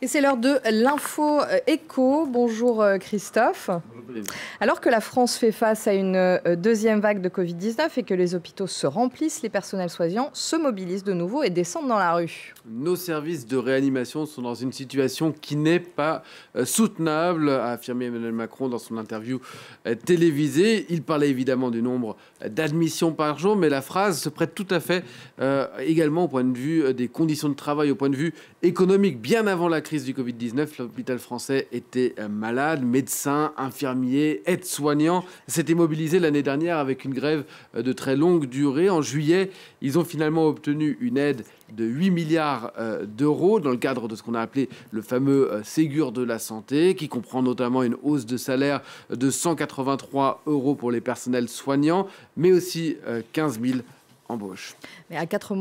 Et c'est l'heure de l'info euh, écho Bonjour euh, Christophe. Alors que la France fait face à une euh, deuxième vague de Covid-19 et que les hôpitaux se remplissent, les personnels soignants se mobilisent de nouveau et descendent dans la rue. Nos services de réanimation sont dans une situation qui n'est pas soutenable, a affirmé Emmanuel Macron dans son interview télévisée. Il parlait évidemment du nombre d'admissions par jour, mais la phrase se prête tout à fait également au point de vue des conditions de travail, au point de vue économique, bien avant la crise du Covid-19, l'hôpital français était euh, malade. Médecins, infirmiers, aides-soignants s'étaient mobilisés l'année dernière avec une grève euh, de très longue durée. En juillet, ils ont finalement obtenu une aide de 8 milliards euh, d'euros dans le cadre de ce qu'on a appelé le fameux Ségur de la santé, qui comprend notamment une hausse de salaire de 183 euros pour les personnels soignants, mais aussi 15 000 embauches. Mais à 4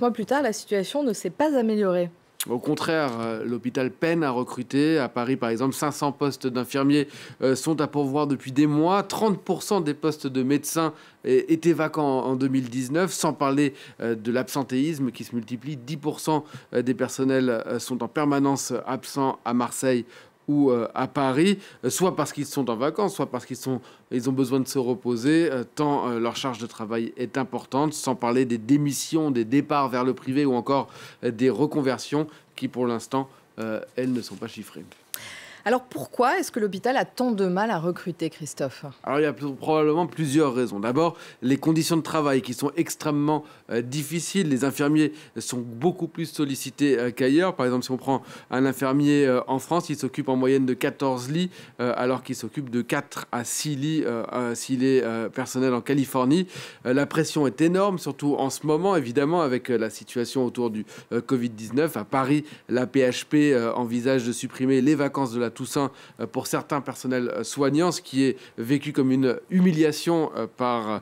mois plus tard, la situation ne s'est pas améliorée. Au contraire, euh, l'hôpital peine à recruter. À Paris, par exemple, 500 postes d'infirmiers euh, sont à pourvoir depuis des mois. 30% des postes de médecins euh, étaient vacants en 2019, sans parler de l'absentéisme qui se multiplie. 10% des personnels sont en permanence absents à Marseille, ou euh, à Paris, euh, soit parce qu'ils sont en vacances, soit parce qu'ils sont, ils ont besoin de se reposer, euh, tant leur charge de travail est importante, sans parler des démissions, des départs vers le privé ou encore des reconversions qui, pour l'instant, elles ne sont pas chiffrées. Alors pourquoi est-ce que l'hôpital a tant de mal à recruter, Christophe Alors il y a probablement plusieurs raisons. D'abord, les conditions de travail qui sont extrêmement euh, difficiles. Les infirmiers sont beaucoup plus sollicités euh, qu'ailleurs. Par exemple, si on prend un infirmier euh, en France, il s'occupe en moyenne de 14 lits, alors qu'il s'occupe de 4 à 6 lits s'il est personnel en Californie. la pression est énorme, surtout en ce moment, évidemment, avec la situation autour du Covid-19. À Paris, la PHP envisage de supprimer les vacances de la Toussaint euh, pour certains personnels euh, soignants, ce qui est vécu comme une humiliation euh, par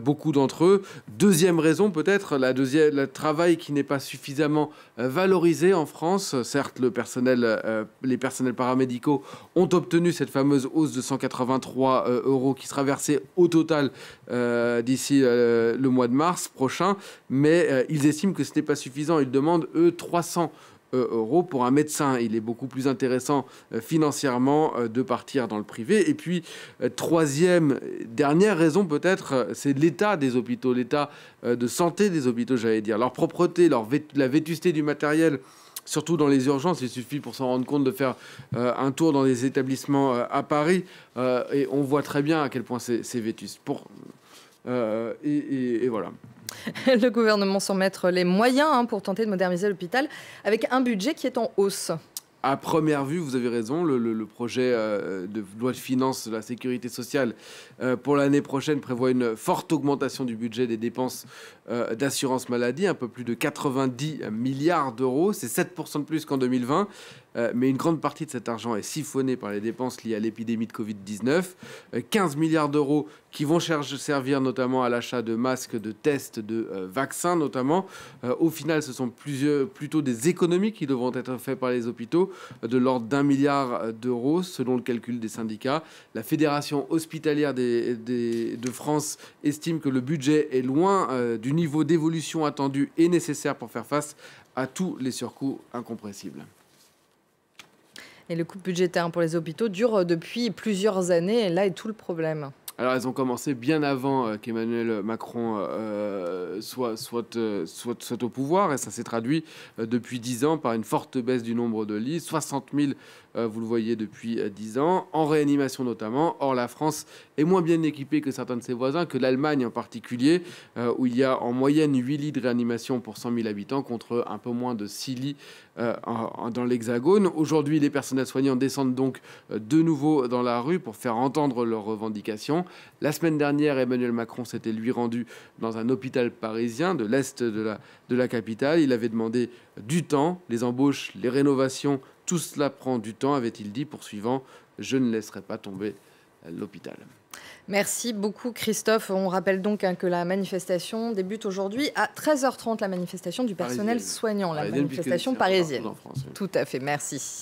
beaucoup d'entre eux. Deuxième raison, peut-être, la deuxième, le travail qui n'est pas suffisamment valorisé en France. Certes, le personnel, les personnels paramédicaux ont obtenu cette fameuse hausse de 183 euros qui sera versée au total d'ici le mois de mars prochain, mais ils estiment que ce n'est pas suffisant. Ils demandent, eux, 300 euh, euros. Pour un médecin, il est beaucoup plus intéressant euh, financièrement euh, de partir dans le privé. Et puis, troisième, dernière raison peut-être, c'est l'état des hôpitaux, l'état de santé des hôpitaux, j'allais dire. Leur propreté, leur la vétusté du matériel surtout dans les urgences. Il suffit pour s'en rendre compte de faire un tour dans des établissements à Paris et on voit très bien à quel point c'est vétuste. Pour, et voilà. le gouvernement s'en mettre les moyens hein, pour tenter de moderniser l'hôpital avec un budget qui est en hausse. À première vue, vous avez raison, le, projet euh, de loi de finances de la sécurité sociale euh, pour l'année prochaine prévoit une forte augmentation du budget des dépenses euh, d'assurance maladie, un peu plus de 90 milliards d'euros, c'est 7% de plus qu'en 2020. Euh, mais une grande partie de cet argent est siphonné par les dépenses liées à l'épidémie de Covid-19. 15 euh, milliards d'euros qui vont servir notamment à l'achat de masques, de tests, de euh, vaccins notamment. au final, ce sont plutôt des économies qui devront être faites par les hôpitaux de l'ordre d'un milliard d'euros selon le calcul des syndicats. La Fédération hospitalière de France estime que le budget est loin du niveau d'évolution attendu et nécessaire pour faire face à tous les surcoûts incompressibles. Et le coup budgétaire pour les hôpitaux dure euh, depuis plusieurs années, et là est tout le problème. Alors, elles ont commencé bien avant euh, qu'Emmanuel Macron euh, euh, soit, soit, soit, au pouvoir. Et ça s'est traduit depuis 10 ans par une forte baisse du nombre de lits. 60 000, vous le voyez, depuis 10 ans, en réanimation notamment. Or, la France est moins bien équipée que certains de ses voisins, que l'Allemagne en particulier, où il y a en moyenne 8 lits de réanimation pour 100 000 habitants contre un peu moins de 6 lits dans l'Hexagone. Aujourd'hui, les personnels soignants descendent donc de nouveau dans la rue pour faire entendre leurs revendications. La semaine dernière, Emmanuel Macron s'était lui rendu dans un hôpital parisien de l'Est de la, capitale. Il avait demandé du temps, les embauches, les rénovations, tout cela prend du temps, avait-il dit, poursuivant, je ne laisserai pas tomber l'hôpital. Merci beaucoup Christophe. On rappelle donc hein, que la manifestation débute aujourd'hui à 13h30, la manifestation du personnel soignant, la manifestation parisienne. En France, Tout à fait, merci.